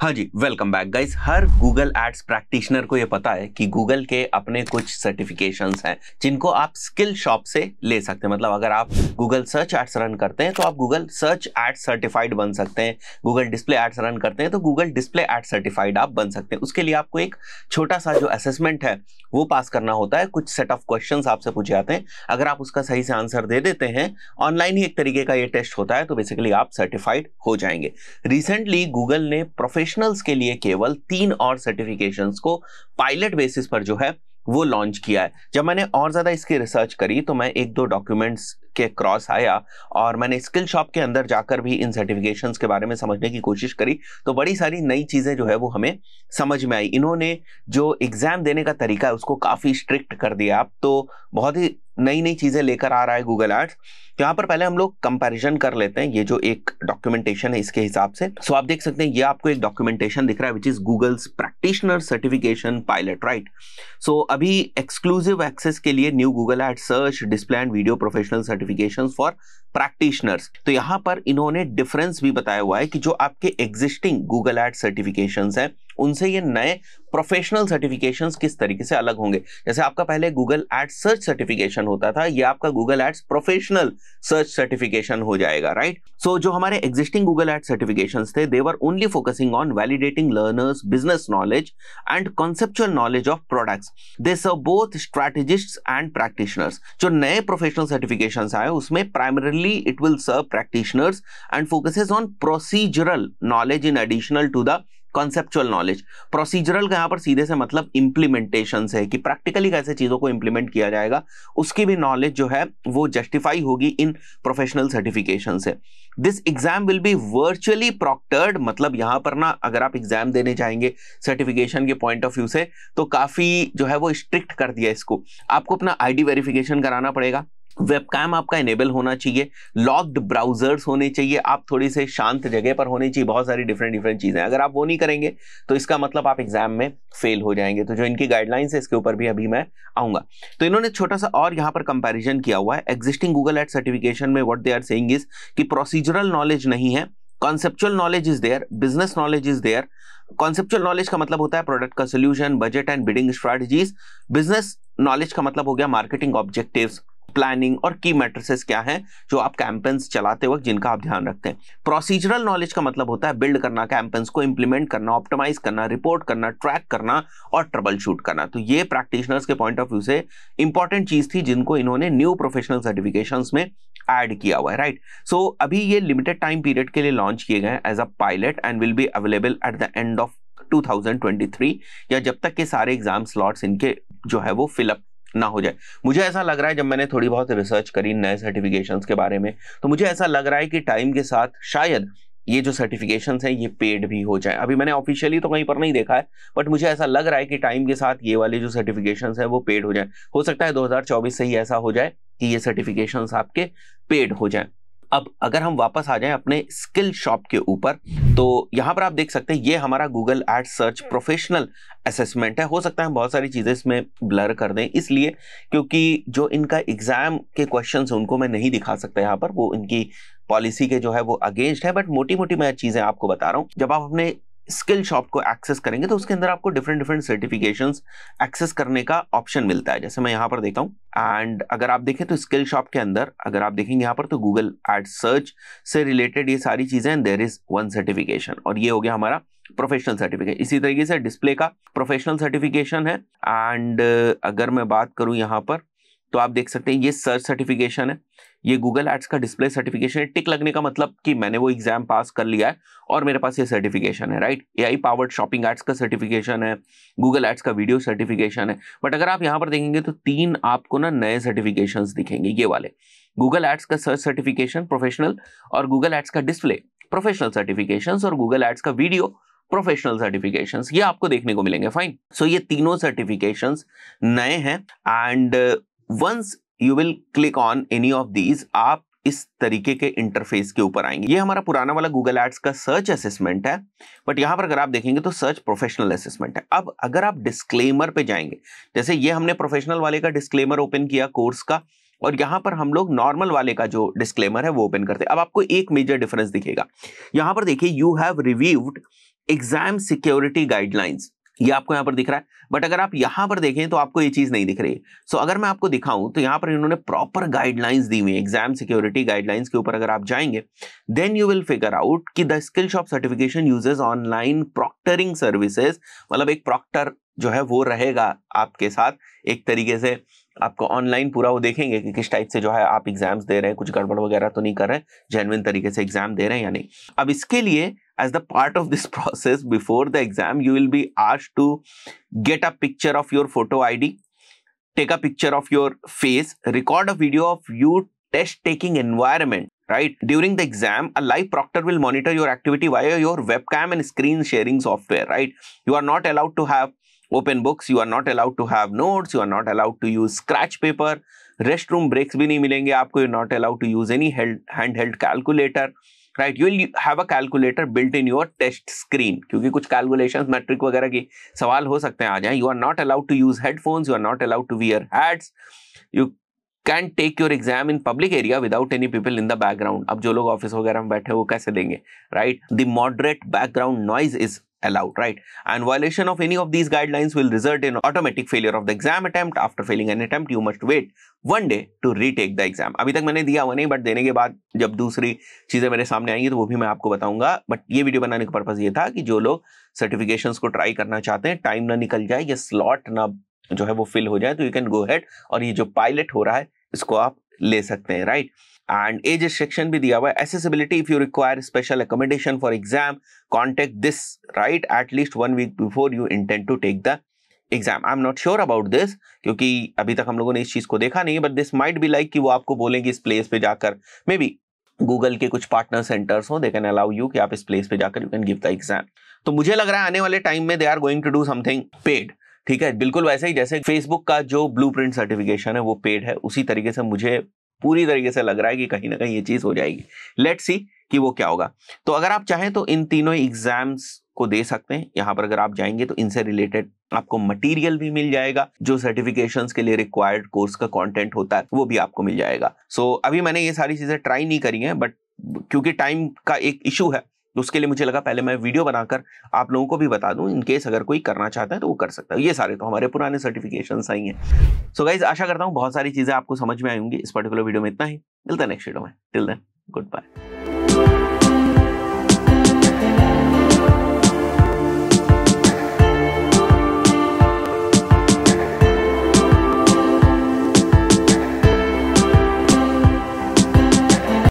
हाँ जी welcome back guys हर गूगल एड्स प्रैक्टिशनर को ये पता है कि गूगल के अपने कुछ सर्टिफिकेशंस हैं जिनको आप स्किल शॉप से ले सकते हैं मतलब अगर आप गूगल सर्च एड्स रन करते हैं तो आप गूगल सर्च एड्स सर्टिफाइड बन सकते हैं गूगल डिस्प्ले एड्स रन करते हैं तो गूगल डिस्प्ले एड सर्टिफाइड आप बन सकते हैं उसके लिए आपको एक छोटा सा जो असेसमेंट है वो पास करना होता है कुछ सेट ऑफ क्वेश्चन आपसे पूछे जाते हैं अगर आप उसका सही से आंसर दे देते हैं ऑनलाइन ही एक तरीके का ये टेस्ट होता है तो बेसिकली आप सर्टिफाइड हो जाएंगे रिसेंटली गूगल ने प्रोफेशन प्रोफेशनल्स के लिए केवल तीन और सर्टिफिकेशन को पायलट बेसिस पर जो है वो लॉन्च किया है जब मैंने और ज़्यादा इसकी रिसर्च करी तो मैं एक दो डॉक्यूमेंट्स के क्रॉस आया और मैंने स्किल शॉप के अंदर जाकर भी इन सर्टिफिकेशंस के बारे में समझने की कोशिश करी तो बड़ी सारी नई चीज़ें जो है वो हमें समझ में आई इन्होंने जो एग्ज़ाम देने का तरीका है उसको काफ़ी स्ट्रिक्ट कर दिया अब तो बहुत ही नई नई चीज़ें लेकर आ रहा है गूगल एड्स तो यहाँ पर पहले हम लोग कंपेरिजन कर लेते हैं ये जो एक डॉक्यूमेंटेशन है इसके हिसाब से सो आप देख सकते हैं ये आपको एक डॉक्यूमेंटेशन दिख रहा है which is Google's practitioner certification pilot right so अभी एक्सक्लूसिव एक्सेस के लिए new Google ad search display and video professional certification for practitioners तो यहाँ पर इन्होंने डिफरेंस भी बताया हुआ है कि जो आपके एग्जिस्टिंग गूगल एट सर्टिफिकेशन है उनसे ये नए प्रोफेशनल सर्टिफिकेशंस किस तरीके से अलग होंगे जैसे आपका पहले गूगल एड सर्च सर्टिफिकेशन होता था ये आपका Google Ads professional search certification हो जाएगा राइट सो so, जो हमारे एग्जिस्टिंग गूगल एड सर्टिफिकेशन थे they were only focusing on validating learners business knowledge knowledge and conceptual knowledge of products. They serve both strategists and practitioners. जो नए professional certifications are उसमें primarily it will serve practitioners and focuses on procedural knowledge in additional to the conceptual knowledge procedural का यहाँ पर सीधे से मतलब implementation से है कि प्रैक्टिकली कैसे चीज़ों को इम्प्लीमेंट किया जाएगा उसकी भी नॉलेज जो है वो जस्टिफाई होगी इन प्रोफेशनल सर्टिफिकेशन से this exam will be virtually proctored मतलब यहाँ पर ना अगर आप एग्जाम देने जाएंगे सर्टिफिकेशन के पॉइंट ऑफ व्यू से तो काफ़ी जो है वो स्ट्रिक्ट कर दिया इसको आपको अपना आईडी वेरिफिकेशन कराना पड़ेगा वेबकैम आपका इनेबल होना चाहिए लॉक्ड ब्राउजर्स होने चाहिए आप थोड़ी से शांत जगह पर होने चाहिए बहुत सारी डिफरेंट डिफरेंट चीज़ें अगर आप वो नहीं करेंगे तो इसका मतलब आप एग्जाम में फेल हो जाएंगे तो जो इनकी गाइडलाइंस है इसके ऊपर भी अभी मैं आऊँगा तो इन्होंने छोटा सा और यहाँ पर कंपेरिजन किया हुआ है एग्जिस्टिंग गूगल एट सर्टिफिकेशन में what they are saying is कि प्रोसीजरल नॉलेज नहीं है conceptual knowledge is there business knowledge is there conceptual knowledge का मतलब होता है प्रोडक्ट का solution budget and bidding strategies business knowledge का मतलब हो गया मार्केटिंग ऑब्जेक्टिव्स प्लानिंग और की मैट्रिसेस क्या हैं जो आप कैंपेन्स चलाते वक्त जिनका आप ध्यान रखते हैं प्रोसीजरल नॉलेज का मतलब होता है बिल्ड करना कैंपेन्स को इंप्लीमेंट करना ऑप्टिमाइज करना रिपोर्ट करना ट्रैक करना और ट्रबल शूट करना तो ये प्रैक्टिशनर्स के पॉइंट ऑफ व्यू से इंपॉर्टेंट चीज़ थी जिनको इन्होंने न्यू प्रोफेशनल सर्टिफिकेशन में एड किया हुआ है राइट सो so, अभी ये लिमिटेड टाइम पीरियड के लिए लॉन्च किए गए as a pilot and will be available at the end of 2023 या जब तक के सारे एग्जाम स्लॉट्स इनके जो है वो फिलअप ना हो जाए मुझे ऐसा लग रहा है जब मैंने थोड़ी बहुत रिसर्च करी नए सर्टिफिकेशंस के बारे में तो मुझे ऐसा लग रहा है कि टाइम के साथ शायद ये जो सर्टिफिकेशन हैं ये पेड भी हो जाए अभी मैंने ऑफिशियली तो कहीं पर नहीं देखा है बट मुझे ऐसा लग रहा है कि टाइम के साथ ये वाले जो सर्टिफिकेशन हैं वो पेड हो जाए हो सकता है 2024 से ही ऐसा हो जाए कि ये सर्टिफिकेशन आपके पेड हो जाए अब अगर हम वापस आ जाएं अपने स्किल शॉप के ऊपर तो यहाँ पर आप देख सकते हैं ये हमारा Google ad search professional assessment है हो सकता है हम बहुत सारी चीज़ें इसमें ब्लर कर दें इसलिए क्योंकि जो इनका एग्ज़ाम के क्वेश्चन उनको मैं नहीं दिखा सकता यहाँ पर वो इनकी पॉलिसी के जो है वो अगेंस्ट है बट मोटी मोटी मैं चीज़ें आपको बता रहा हूँ जब आप अपने स्किल शॉप को एक्सेस करेंगे तो उसके अंदर आपको डिफरेंट डिफरेंट सर्टिफिकेशन एक्सेस करने का ऑप्शन मिलता है जैसे मैं यहाँ पर देता हूँ एंड अगर आप देखें तो स्किल शॉप के अंदर अगर आप देखेंगे यहाँ पर तो गूगल एड सर्च से रिलेटेड ये सारी चीज़ें and there is one certification और ये हो गया हमारा प्रोफेशनल सर्टिफिकेट इसी तरीके से डिस्प्ले का प्रोफेशनल सर्टिफिकेशन है एंड अगर मैं बात करूँ यहाँ पर तो आप देख सकते हैं ये सर्च सर्टिफिकेशन है ये गूगल एड्स का डिस्प्ले सर्टिफिकेशन है टिक लगने का मतलब कि मैंने वो एग्जाम पास कर लिया है और मेरे पास ये सर्टिफिकेशन है right A I powered shopping ads का सर्टिफिकेशन है गूगल एड्स का वीडियो सर्टिफिकेशन है बट अगर आप यहाँ पर देखेंगे तो तीन आपको ना नए सर्टिफिकेशन दिखेंगे ये वाले गूगल एड्स का सर्च सर्टिफिकेशन प्रोफेशनल और गूगल एड्स का डिस्प्ले प्रोफेशनल सर्टिफिकेशन और गूगल एड्स का वीडियो प्रोफेशनल सर्टिफिकेशन ये आपको देखने को मिलेंगे फाइन सो so, ये तीनों सर्टिफिकेशन नए हैं and once you will click on any of these आप इस तरीके के इंटरफेस के ऊपर आएंगे ये हमारा पुराना वाला गूगल एड्स का सर्च असेसमेंट है बट यहां पर अगर आप देखेंगे तो सर्च प्रोफेशनल असेसमेंट है अब अगर आप डिस्क्लेमर पे जाएंगे जैसे ये हमने प्रोफेशनल वाले का डिस्क्लेमर ओपन किया कोर्स का और यहां पर हम लोग नॉर्मल वाले का जो डिस्क्लेमर है वो ओपन करते हैं अब आपको एक मेजर डिफरेंस दिखेगा यहां पर देखिए you have reviewed exam security guidelines ये आपको यहां पर दिख रहा है बट अगर आप यहां पर देखें तो आपको ये चीज़ नहीं दिख रही सो so, अगर मैं आपको दिखाऊं तो यहाँ पर इन्होंने प्रॉपर गाइडलाइंस दी हुई एग्जाम सिक्योरिटी गाइडलाइंस के ऊपर अगर आप जाएंगे then you will figure out कि the Skillshop certification uses online proctoring services मतलब एक प्रॉक्टर जो है वो रहेगा आपके साथ एक तरीके से आपको ऑनलाइन पूरा वो देखेंगे कि किस टाइप से जो है आप एग्जाम्स दे रहे हैं कुछ गड़बड़ वगैरह तो नहीं कर रहे हैं जेनविन तरीके से एग्जाम दे रहे हैं या नहीं अब इसके लिए as the part of this process before the exam you will be आज to get a picture of your photo I D take a picture of your face record a video of you test taking environment right during the exam a live proctor will monitor your activity via your webcam and screen sharing software right you are not allowed to have open books you are not allowed to have notes you are not allowed to use scratch paper rest room breaks भी नहीं मिलेंगे आपको you not allowed to use any hand held calculator right you will have a calculator built in your test screen क्योंकि कुछ calculation matric वगैरह के सवाल हो सकते हैं आ जाए you are not allowed to use headphones you are not allowed to wear hats you can take your exam in public area without any people in the background अब जो लोग ऑफिस वगैरह में बैठे वो कैसे देंगे right the moderate background noise is allowed, right? And violation of any of these guidelines will result in automatic failure of the exam attempt. After failing an attempt, you must wait one day to retake the exam अभी तक मैंने दिया हुआ नहीं but देने के बाद जब दूसरी चीज़ें मेरे सामने आएंगी तो वो भी मैं आपको बताऊंगा बट ये वीडियो बनाने का पर्पज़ ये था कि जो लोग सर्टिफिकेशन को ट्राई करना चाहते हैं टाइम ना निकल जाए या स्लॉट ना जो है वो फिल हो जाए तो यू कैन गो हैड और ये जो पायलट हो रहा है इसको आप ले सकते हैं राइट एंड एज रिस्ट्रिक्शन भी दिया हुआ है accessibility if you require special accommodation for exam contact this right at least one week before you intent to take the exam I am not sure about this क्योंकि अभी तक हम लोगों ने इस चीज को देखा नहीं but this might be like कि वो आपको बोलेंगे इस प्लेस पे जाकर मे बी गूगल के कुछ पार्टनर सेंटर्स हो दे कैन अलाउ यू कि आप इस प्लेस पे जाकर you can give the exam तो मुझे लग रहा है आने वाले टाइम में they are going to do something paid ठीक है बिल्कुल वैसे ही जैसे फेसबुक का जो ब्लू सर्टिफिकेशन है वो पेड है उसी तरीके से मुझे पूरी तरीके से लग रहा है कि कहीं ना कहीं ये चीज हो जाएगी लेट सी कि वो क्या होगा तो अगर आप चाहें तो इन तीनों एग्जाम्स को दे सकते हैं यहाँ पर अगर आप जाएंगे तो इनसे रिलेटेड आपको मटेरियल भी मिल जाएगा जो सर्टिफिकेशन के लिए रिक्वायर्ड कोर्स का कंटेंट होता है वो भी आपको मिल जाएगा सो so, अभी मैंने ये सारी चीजें ट्राई नहीं करी हैं बट क्योंकि टाइम का एक इशू है तो उसके लिए मुझे लगा पहले मैं वीडियो बनाकर आप लोगों को भी बता दूं केस अगर कोई करना चाहता है तो वो कर सकता है ये सारे तो हमारे पुराने सर्टिफिकेशन आई हैं सो गाइज आशा करता हूँ बहुत सारी चीज़ें आपको समझ में आएंगी इस पर्टिकुलर वीडियो में इतना ही मिलता है नेक्स्ट वीडियो में टिल देन गुड बाय